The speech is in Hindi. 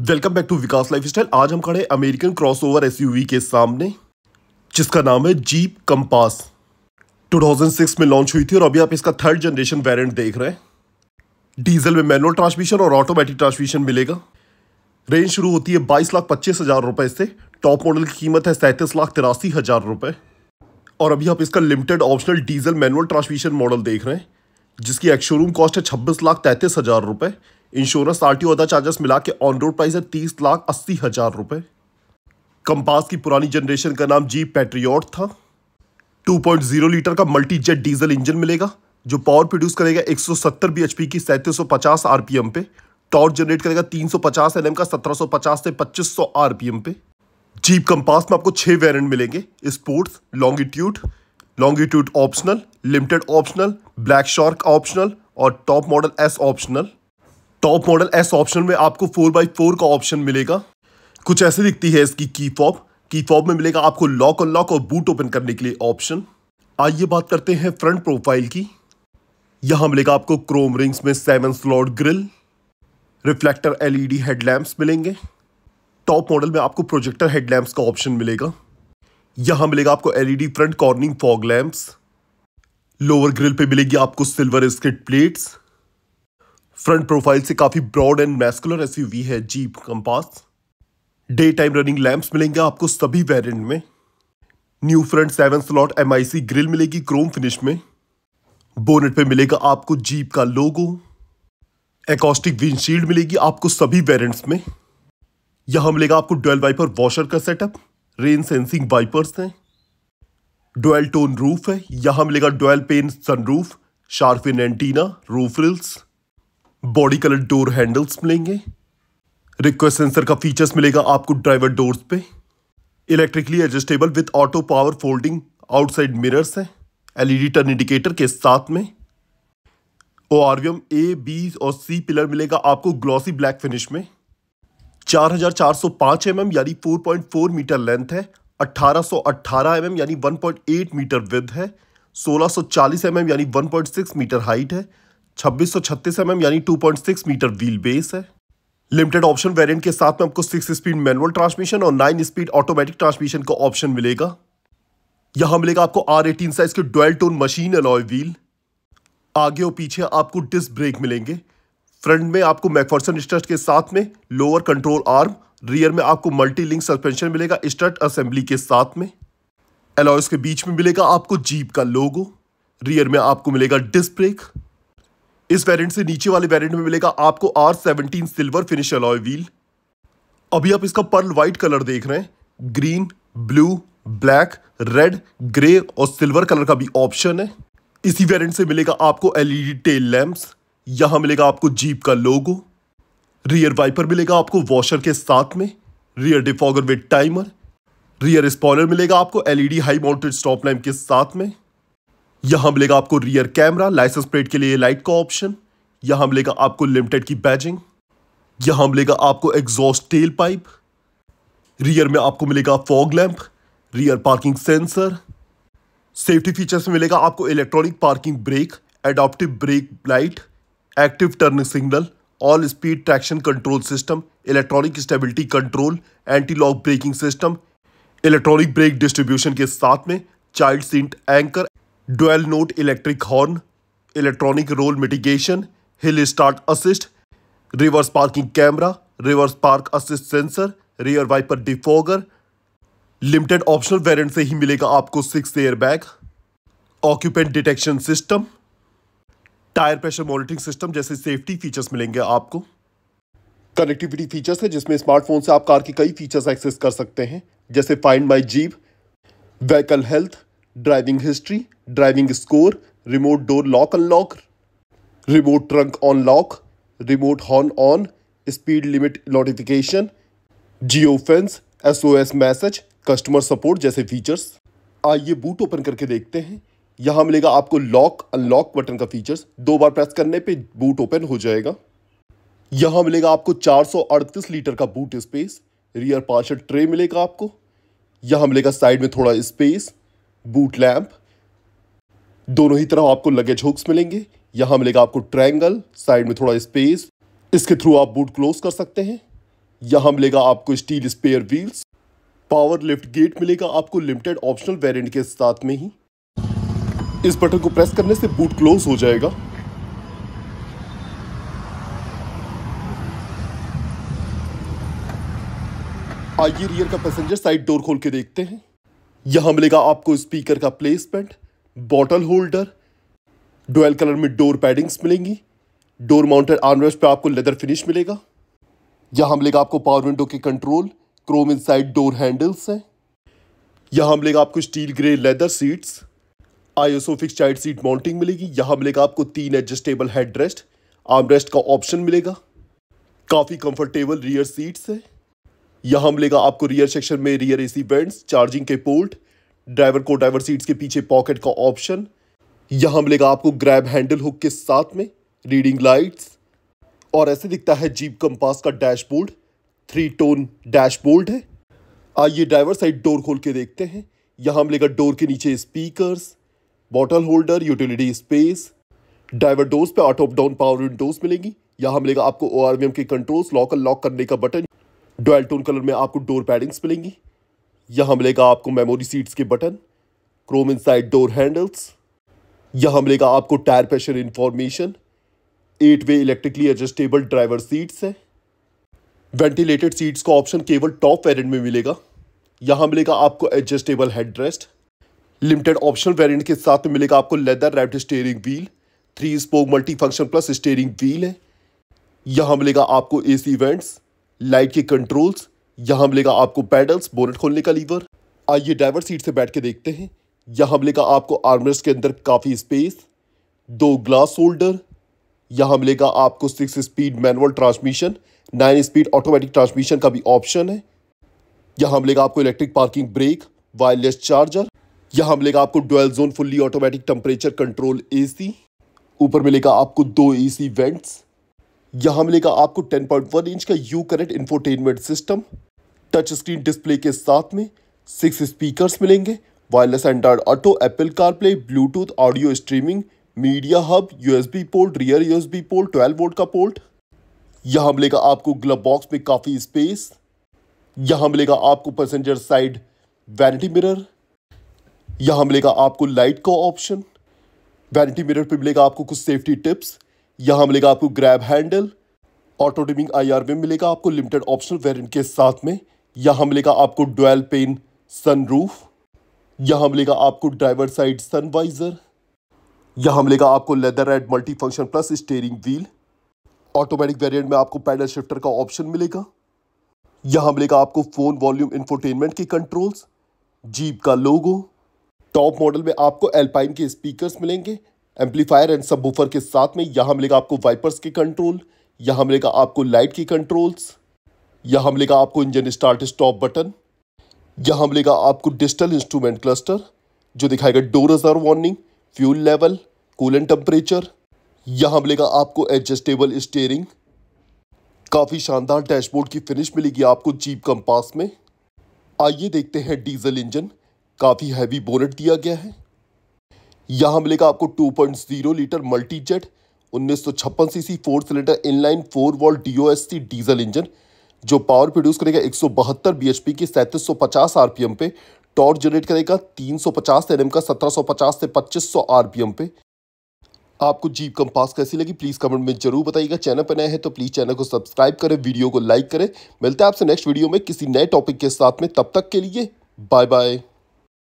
welcome back to Vikas lifestyle आज हम खड़े अमेरिकन क्रॉसओवर एसयूवी के सामने जिसका नाम है जीप कंपास 2006 में लॉन्च हुई थी और अभी आप इसका थर्ड जनरेशन वेरिएंट देख रहे हैं डीजल में मैनुअल ट्रांसमिशन और ऑटोमेटिक ट्रांसमिशन मिलेगा रेंज शुरू होती है बाईस लाख पच्चीस हज़ार रुपए से टॉप मॉडल की कीमत है सैंतीस लाख तिरासी हज़ार रुपए और अभी आप इसका limited optional diesel manual transmission model देख रहे हैं जिसकी एक्शोरूम कॉस्ट है छब्बीस लाख तैंतीस हज़ार रुपए इंश्योरेंस आर टी ओदा चार्जेस मिला के ऑन रोड प्राइस है तीस लाख अस्सी हज़ार रुपए कंपास की पुरानी जनरेशन का नाम जी पेट्रियोट था 2.0 लीटर का मल्टी जेट डीजल इंजन मिलेगा जो पावर प्रोड्यूस करेगा 170 बीएचपी की 3750 आरपीएम पे टॉर्क जनरेट करेगा 350 एनएम का 1750 से 2500 आरपीएम पे जीप कंपास में आपको छः वेरिएंट मिलेंगे sports longitude longitude optional limited optional black shark optional और top model S optional top model S option में आपको फोर बाई फोर का ऑप्शन मिलेगा कुछ ऐसे दिखती है इसकी की फॉप की फॉप में मिलेगा आपको लॉक अनलॉक और बूट ओपन करने के लिए ऑप्शन आइए बात करते हैं फ्रंट प्रोफाइल की यहां मिलेगा आपको क्रोम रिंग्स में seven slot grille reflector LED headlamps मिलेंगे टॉप मॉडल में आपको प्रोजेक्टर हेडलैम्प्स का ऑप्शन मिलेगा यहां मिलेगा आपको LED front cornering fog lamps lower grille पे मिलेगी आपको silver skid plates front profile से काफ़ी ब्रॉड एंड मैस्कुलर एसयूवी है Jeep Compass day time running lamps मिलेंगे आपको सभी वेरिएंट में न्यू फ्रंट सेवन स्लॉट एम ग्रिल मिलेगी क्रोम फिनिश में बोनेट पे मिलेगा आपको जीप का लोगो एकॉस्टिक विंडशील्ड मिलेगी आपको सभी वेरिएंट्स में यहाँ मिलेगा आपको डुअल वाइपर वॉशर का सेटअप रेन सेंसिंग वाइपर्स हैं डुअल टोन रूफ है यहाँ मिलेगा dual pane sunroof sharkfin antenna roof rails body colour door handles मिलेंगे रिक्वेस्ट सेंसर का फीचर्स मिलेगा आपको ड्राइवर डोर्स पे electrically adjustable with auto power folding outside mirrors है एलईडी टर्न इंडिकेटर के साथ में ओ एम ए बी और सी पिलर मिलेगा आपको ग्लॉसी ब्लैक फिनिश में 4405 एमएम यानी 4.4 मीटर लेंथ है 1818 एमएम यानी 1.8 मीटर विद है 1640 एमएम यानी 1.6 मीटर हाइट है छब्बीस सौ छत्तीस एम एम यानी two point six metre wheel base है लिमिटेड ऑप्शन वेरिएंट के साथ में आपको सिक्स स्पीड मैनुअल ट्रांसमिशन और नाइन स्पीड ऑटोमेटिक ट्रांसमिशन का ऑप्शन मिलेगा यहां मिलेगा आपको आर एटीन साइज के dual tone machine alloy wheel आगे और पीछे आपको डिस्क ब्रेक मिलेंगे फ्रंट में आपको मैकफॉर्सन स्टर्ट के साथ में लोअर कंट्रोल आर्म रियर में आपको मल्टी लिंक सस्पेंशन मिलेगा स्टर्ट असेंबली के साथ में एलॉयस के बीच में मिलेगा आपको जीप का लोगो रियर में आपको मिलेगा डिस्क ब्रेक इस वेरिएंट से नीचे वाले वेरिएंट में मिलेगा आपको R seventeen silver finish alloy wheel अभी आप इसका पर्ल वाइट कलर देख रहे हैं green blue black red grey और सिल्वर कलर का भी ऑप्शन है इसी वेरिएंट से मिलेगा आपको एलईडी टेल लैम्प यहाँ मिलेगा आपको जीप का लोगो रियर वाइपर मिलेगा आपको वॉशर के साथ में rear defogger with timer rear spoiler मिलेगा आपको LED high mounted stop lamp के साथ में यहां मिलेगा आपको रियर कैमरा लाइसेंस प्लेट के लिए लाइट का ऑप्शन यहां मिलेगा आपको लिमिटेड की बैजिंग यहां मिलेगा आपको एग्जॉस्ट टेल पाइप रियर में आपको मिलेगा fog lamp rear parking sensor safety features में मिलेगा आपको electronic parking brake adaptive brake light active turning signal all speed traction control system electronic stability control anti lock braking system electronic brake distribution के साथ में child seat anchor dual note electric horn electronic roll mitigation hill start assist reverse parking camera reverse park assist sensor rear wiper defogger limited optional variant से ही मिलेगा आपको six air bag occupant detection system tyre pressure monitoring system जैसे सेफ्टी फीचर्स मिलेंगे आपको कनेक्टिविटी फीचर्स है जिसमें स्मार्टफोन से आप कार की कई फीचर्स एक्सेस कर सकते हैं जैसे find my Jeep vehicle health driving driving score remote door lock unlock remote trunk on lock remote horn on speed limit notification geo fence S message customer support जैसे फीचर्स आइए बूट ओपन करके देखते हैं यहाँ मिलेगा आपको लॉक अनलॉक बटन का फीचर्स दो बार प्रेस करने पे बूट ओपन हो जाएगा यहाँ मिलेगा आपको 438 लीटर का boot space rear parcel tray मिलेगा आपको यहाँ मिलेगा साइड में थोड़ा स्पेस बूट लैम्प दोनों ही तरफ आपको लगेज हुक्स मिलेंगे यहां मिलेगा आपको ट्रायंगल साइड में थोड़ा स्पेस इसके थ्रू आप बूट क्लोज कर सकते हैं यहां मिलेगा आपको steel spare wheels power lift gate मिलेगा आपको लिमिटेड ऑप्शनल वेरिएंट के साथ में ही इस बटन को प्रेस करने से बूट क्लोज हो जाएगा आइए रियर का पैसेंजर साइड डोर खोल के देखते हैं यहाँ मिलेगा आपको स्पीकर का placement bottle holder dual colour में डोर पैडिंग्स मिलेंगी डोर माउंटेड आर्मरेस्ट पे आपको लेदर फिनिश मिलेगा यहाँ मिलेगा आपको पावर विंडो के control chrome inside door handles हैं यहाँ मिलेगा आपको steel grey leather seats ISO fix child seat mounting मिलेगी यहाँ मिलेगा आपको तीन adjustable head rest arm rest का ऑप्शन मिलेगा काफ़ी कंफर्टेबल रियर सीट्स है यहां मिलेगा आपको रियर सेक्शन में रियर एसी वेंट्स चार्जिंग के पोर्ट ड्राइवर को ड्राइवर सीट्स के पीछे पॉकेट का ऑप्शन यहां मिलेगा आपको ग्रैब हैंडल हुक के साथ में रीडिंग लाइट्स और ऐसे दिखता है जीप कंपास का डैशबोर्ड थ्री टोन डैशबोर्ड है आइए ड्राइवर साइड डोर खोल के देखते हैं यहाँ मिलेगा डोर के नीचे speaker bottle holder utility space driver doors पे ऑटो डाउन पावर विंडोज मिलेंगी यहाँ मिलेगा आपको ओ के कंट्रोल्स लॉक अनलॉक करने का बटन डोल टोन कलर में आपको डोर पैडिंग्स मिलेंगी यहाँ मिलेगा आपको मेमोरी सीट्स के button chrome inside door handles यहाँ मिलेगा आपको tyre pressure information eight way electrically adjustable driver seats है वेंटिलेटेड सीट्स का ऑप्शन केवल टॉप वेरियंट में मिलेगा यहाँ मिलेगा आपको adjustable head rest limited option variant के साथ में मिलेगा आपको leather wrapped steering wheel three spoke multi function plus steering wheel है यहाँ मिलेगा आपको एसी वेंट्स लाइट के कंट्रोल्स यहाँ मिलेगा आपको पैडल्स बोनट खोलने का लीवर आइए ड्राइवर सीट से बैठ के देखते हैं यहाँ मिलेगा आपको आर्मर्स के अंदर काफ़ी स्पेस दो ग्लास होल्डर यहाँ मिलेगा आपको six speed manual transmission nine speed automatic transmission का भी ऑप्शन है यहाँ मिलेगा आपको electric parking brake wireless charger यहाँ मिलेगा आपको dual zone fully automatic temperature control AC ऊपर मिलेगा आपको दो एसी वेंट्स यहाँ मिलेगा आपको 10.1 इंच का U connect infotainment system touch screen display के साथ में सिक्स स्पीकर्स मिलेंगे wireless Android auto Apple CarPlay Bluetooth audio streaming media hub USB port rear USB port twelve volt का पोर्ट यहाँ मिलेगा आपको ग्लब बॉक्स में काफ़ी स्पेस यहाँ मिलेगा आपको पैसेंजर साइड वैनिटी मिरर यहाँ मिलेगा आपको लाइट का ऑप्शन वैनिटी मिरर पे मिलेगा आपको कुछ सेफ्टी टिप्स यहाँ मिलेगा आपको ग्रैब हैंडल ऑटो डिमिंग आर में मिलेगा आपको लिमिटेड ऑप्शनल वेरिएंट के साथ में यहाँ मिलेगा आपको डुअल पेन सनरूफ यहाँ मिलेगा आपको ड्राइवर साइड सनवाइजर यहाँ मिलेगा आपको लेदर एड multi function plus steering wheel automatic variant में आपको पैडल शिफ्टर का ऑप्शन मिलेगा यहाँ मिलेगा आपको फ़ोन वॉल्यूम इन्फोटेनमेंट के कंट्रोल्स जीप का लोगो टॉप मॉडल में आपको एल्पाइन के स्पीकर्स मिलेंगे एम्पलीफायर एंड सबवूफर के साथ में यहाँ मिलेगा आपको वाइपर्स के कंट्रोल यहाँ मिलेगा आपको लाइट की कंट्रोल्स यहाँ मिलेगा आपको इंजन स्टार्ट स्टॉप बटन यहाँ मिलेगा आपको डिजिटल इंस्ट्रूमेंट क्लस्टर जो दिखाएगा door reserve warning fuel level and temperature यहाँ मिलेगा आपको एडजस्टेबल स्टेयरिंग काफ़ी शानदार डैशबोर्ड की फिनिश मिलेगी आपको जीप कंपास में आइए देखते हैं डीजल इंजन काफ़ी हैवी बोनट दिया गया है यहाँ मिलेगा आपको 2.0 लीटर मल्टी जेट उन्नीस CC four cylinder inline four valve D diesel engine जो पावर प्रोड्यूस करेगा एक सौ बहत्तर की सैंतीस आरपीएम पे टॉर्च जनरेट करेगा 350 एम का 1750 से 2500 आरपीएम पे आपको जीप कंपास कैसी लगी प्लीज़ कमेंट में जरूर बताइएगा चैनल पर नए हैं तो प्लीज़ चैनल को सब्सक्राइब करें वीडियो को लाइक करें मिलते हैं आपसे नेक्स्ट वीडियो में किसी नए टॉपिक के साथ में तब तक के लिए बाय बाय